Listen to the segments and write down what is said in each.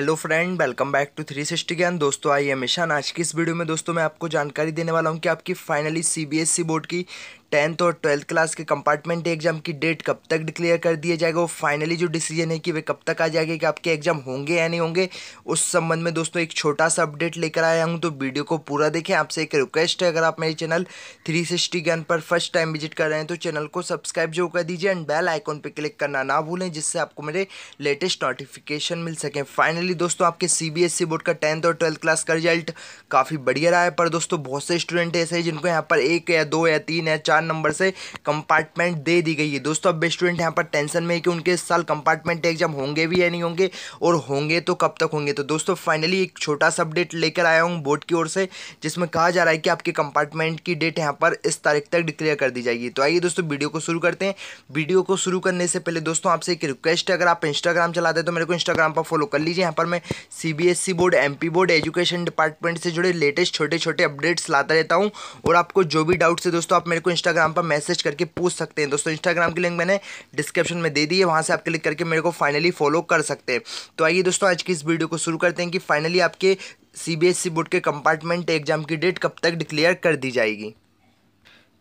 hello friend welcome back to three sixty Gyan दोस्तों I am Ishan आज की इस वीडियो में दोस्तों मैं आपको जानकारी देने वाला हूं कि आपकी फाइनली सीबीएसई बोर्ड की टेंथ और ट्वेल्थ क्लास के कंपार्टमेंट एग्जाम की डेट कब तक डिक्लेयर कर दिया जाएगा वो फाइनली जो डिसीजन है कि वे कब तक आ जाएगा कि आपके एग्जाम होंगे या नहीं होंगे उस संबंध में दोस्तों एक छोटा सा अपडेट लेकर आया हूँ तो वीडियो को पूरा देखें आपसे एक रिक्वेस्ट है अगर आप मेरे चैनल थ्री सिक्सटी गन पर फर्स्ट टाइम विजिट कर रहे हैं तो चैनल को सब्सक्राइब जो कर दीजिए एंड बेल आइकॉन पर क्लिक करना ना भूलें जिससे आपको मेरे लेटेस्ट नोटिफिकेशन मिल सकें फाइनली दोस्तों आपके सी बोर्ड e का टेंथ और ट्वेल्थ क्लास का रिजल्ट काफ़ी बढ़िया रहा है पर दोस्तों बहुत से स्टूडेंट ऐसे हैं जिनको यहाँ पर एक या दो या तीन या चार चार नंबर से कंपार्टमेंट दे दी गई है दोस्तों अब स्टूडेंट यहाँ पर टेंशन में है कि उनके इस साल कंपार्टमेंट एग्जाम होंगे भी या नहीं होंगे और होंगे तो कब तक होंगे तो दोस्तों फाइनली एक छोटा सा अपडेट लेकर आया हूँ बोर्ड की ओर से जिसमें कहा जा रहा है कि आपके कंपार्टमेंट की डेट यहाँ पर इस तारीख तक डिक्लेयर कर दी जाएगी तो आइए दोस्तों वीडियो को शुरू करते हैं वीडियो को शुरू करने से पहले दोस्तों आपसे एक रिक्वेस्ट है अगर आप इंस्टाग्राम चलाते हैं तो मेरे को इंस्टाग्राम पर फॉलो कर लीजिए यहाँ पर मैं C board M board education department से जुड़े लेटेस्ट छोटे छोटे अपडेट्स लाता रहता हूँ और आपको जो भी डाउट्स है दोस्तों आप मेरे को इंस्टा इंस्टाग्राम पर मैसेज करके पूछ सकते हैं दोस्तों इंस्टाग्राम की लिंक मैंने डिस्क्रिप्शन में दे दी है वहाँ से आप क्लिक करके मेरे को फाइनली फॉलो कर सकते हैं तो आइए दोस्तों आज की इस वीडियो को शुरू करते हैं कि फाइनली आपके C B S E board के कंपार्टमेंट एग्जाम की डेट कब तक डिक्लेयर कर दी जाएगी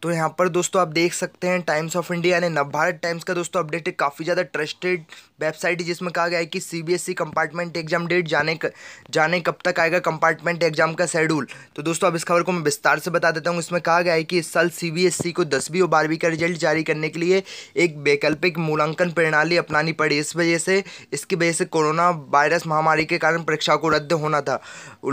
तो यहाँ पर दोस्तों आप देख सकते हैं टाइम्स ऑफ इंडिया यानी नवभारत टाइम्स का दोस्तों अपडेट है काफ़ी ज़्यादा ट्रस्टेड वेबसाइट जिसमें कहा गया है कि सीबीएसई कंपार्टमेंट एग्जाम डेट जाने क, जाने कब तक आएगा कंपार्टमेंट एग्जाम का शेड्यूल तो दोस्तों अब इस खबर को मैं विस्तार से बता देता हूँ इसमें कहा गया है कि इस साल सीबीएसई e को दसवीं और बारहवीं का रिजल्ट जारी करने के लिए एक वैकल्पिक मूल्यांकन प्रणाली अपनानी पड़ी इस वजह से इसकी वजह से कोरोना वायरस महामारी के कारण परीक्षा को रद्द होना था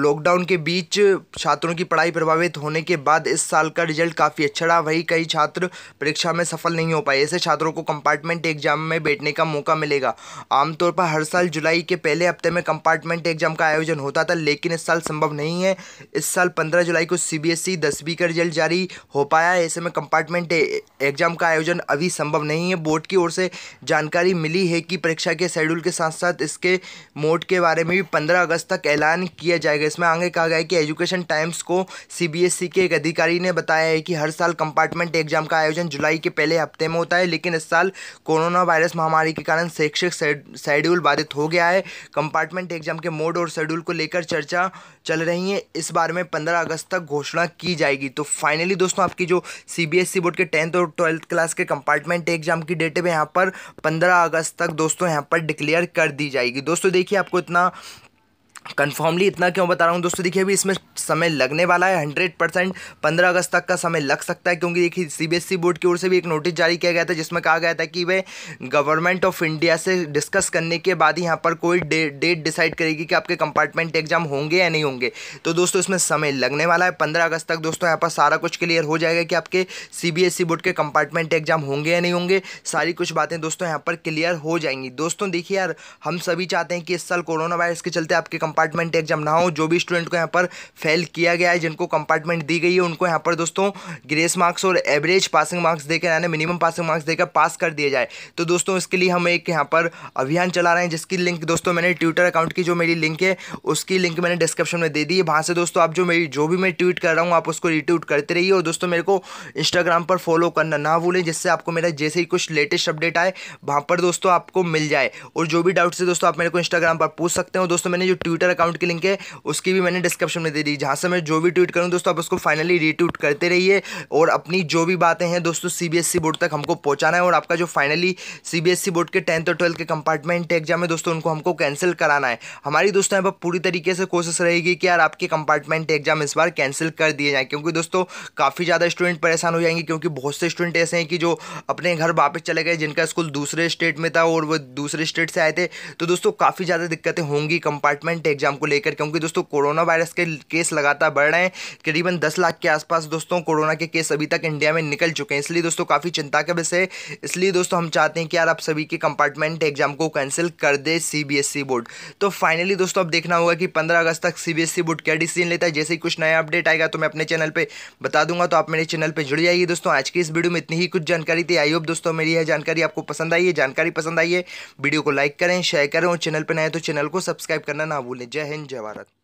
लॉकडाउन के बीच छात्रों की पढ़ाई प्रभावित होने के बाद इस साल का रिजल्ट काफ़ी अच्छा रहा वही कई छात्र परीक्षा में सफल नहीं हो पाए ऐसे छात्रों को कंपार्टमेंट एग्जाम में बैठने का मौका मिलेगा आमतौर पर हर साल जुलाई के पहले हफ्ते में कंपार्टमेंट एग्जाम का आयोजन होता था लेकिन इस साल संभव नहीं है इस साल पंद्रह जुलाई को सीबीएसई दसवीं का रिजल्ट जारी हो पाया है ऐसे में कंपार्टमेंट एग्जाम का आयोजन अभी संभव नहीं है बोर्ड की ओर से जानकारी मिली है कि परीक्षा के शेड्यूल के साथ साथ इसके मोड के बारे में भी पंद्रह अगस्त तक ऐलान किया जाएगा इसमें आगे कहा गया है कि एजुकेशन टाइम्स को सीबीएसई के एक अधिकारी ने बताया है कि हर साल कंपार्टमेंट एग्जाम का आयोजन जुलाई के पहले हफ्ते में होता है लेकिन इस साल कोरोना वायरस महामारी के कारण शैक्षिक आवश्यक शेड्यूल बाधित हो गया है कंपार्टमेंट एग्जाम के मोड और शेड्यूल को लेकर चर्चा चल रही है इस बारे में पंद्रह अगस्त तक घोषणा की जाएगी तो फाइनली दोस्तों आपकी जो सी बोर्ड e के टेंथ और ट्वेल्थ क्लास के कंपार्टमेंट एग्जाम की डेट है यहाँ पर पंद्रह अगस्त तक दोस्तों यहाँ पर डिक्लेयर कर दी जाएगी दोस्तों देखिए आपको इतना कन्फर्मली इतना क्यों बता रहा हूँ दोस्तों देखिए अभी इसमें समय लगने वाला है हंड्रेड परसेंट पंद्रह अगस्त तक का समय लग सकता है क्योंकि देखिए सीबीएसई e बोर्ड की ओर से भी एक नोटिस जारी किया गया था जिसमें कहा गया था कि वे गवर्नमेंट ऑफ इंडिया से डिस्कस करने के बाद ही यहाँ पर कोई डे, डेट डिसाइड करेगी कि आपके कंपार्टमेंट एग्जाम होंगे या नहीं होंगे तो दोस्तों इसमें समय लगने वाला है पंद्रह अगस्त तक दोस्तों यहाँ पर सारा कुछ क्लियर हो जाएगा कि आपके सी e बोर्ड के कंपार्टमेंट एग्जाम होंगे या नहीं होंगे सारी कुछ बातें दोस्तों यहाँ पर क्लियर हो जाएंगी दोस्तों देखिए यार हम सभी चाहते हैं कि इस साल कोरोना वायरस के चलते आपके कंपार्टमेंट एग्जाम ना हो जो भी स्टूडेंट को यहाँ पर फेल किया गया है जिनको कंपार्टमेंट दी गई है उनको यहाँ पर दोस्तों ग्रेस मार्क्स और एवरेज पासिंग मार्क्स देकर यानी मिनिमम पासिंग मार्क्स देकर पास कर दिया जाए तो दोस्तों इसके लिए हम एक यहाँ पर अभियान चला रहे हैं जिसकी लिंक दोस्तों मैंने ट्विटर अकाउंट की जो मेरी लिंक है उसकी लिंक मैंने डिस्क्रिप्शन में दे दी है वहाँ से दोस्तों आप जो मेरी जो भी मैं ट्वीट कर रहा हूँ आप उसको रिट्वीट करते रहिए और दोस्तों मेरे को इंस्टाग्राम पर फॉलो करना ना भूलें जिससे आपको मेरा जैसे ही कुछ लेटेस्ट अपडेट आए वहाँ पर दोस्तों आपको मिल जाए और जो भी डाउट्स है दोस्तों आप मेरे को इंस्टाग्राम पर पूछ सकते हो दोस्तों मैंने जो ट्विटर ट्विटर अकाउंट की लिंक है उसकी भी मैंने डिस्क्रिप्शन में दे दी जहाँ से मैं जो भी ट्वीट करूँ दोस्तों आप उसको फाइनली रीट्वीट करते रहिए और अपनी जो भी बातें हैं दोस्तों सी बोर्ड तक हमको पहुँचाना है और आपका जो फाइनली सी बोर्ड के टेंथ और ट्वेल्थ के कंपार्टमेंट एग्जाम है दोस्तों उनको हमको कैंसिल कराना है हमारी दोस्तों यहाँ पर पूरी तरीके से कोशिश रहेगी कि यार आपके कंपार्टमेंट एग्जाम इस बार कैंसिल कर दिए जाए क्योंकि दोस्तों काफ़ी ज़्यादा स्टूडेंट परेशान हो जाएंगे क्योंकि बहुत से स्टूडेंट ऐसे हैं कि जो अपने घर वापस चले गए जिनका स्कूल दूसरे स्टेट में था और वो दूसरे स्टेट से आए थे तो दोस्तों काफ़ी ज़्यादा दिक्कतें होंगी कंपार्टमेंट गवर्नमेंट एग्जाम को लेकर क्योंकि दोस्तों कोरोना वायरस के केस लगातार बढ़ रहे हैं करीबन दस लाख के आसपास दोस्तों कोरोना के केस अभी तक इंडिया में निकल चुके हैं इसलिए दोस्तों काफ़ी चिंता का विषय इसलिए दोस्तों हम चाहते हैं कि यार आप सभी के कंपार्टमेंट एग्जाम को कैंसिल कर दे सीबीएसई e बोर्ड तो फाइनली दोस्तों अब देखना होगा कि पंद्रह अगस्त तक सीबीएसई e बोर्ड क्या डिसीजन लेता है जैसे ही कुछ नया अपडेट आएगा तो मैं अपने चैनल पर बता दूंगा तो आप मेरे चैनल पर जुड़ जाइए दोस्तों आज की इस वीडियो में इतनी ही कुछ जानकारी थी आई होप दोस्तों मेरी यह जानकारी आपको पसंद आई है जानकारी पसंद आई है वीडियो को लाइक करें शेयर करें और चैनल पर नए तो चैनल को सब्सक्राइब करना ना भूलें बोले जय हिंद जय भारत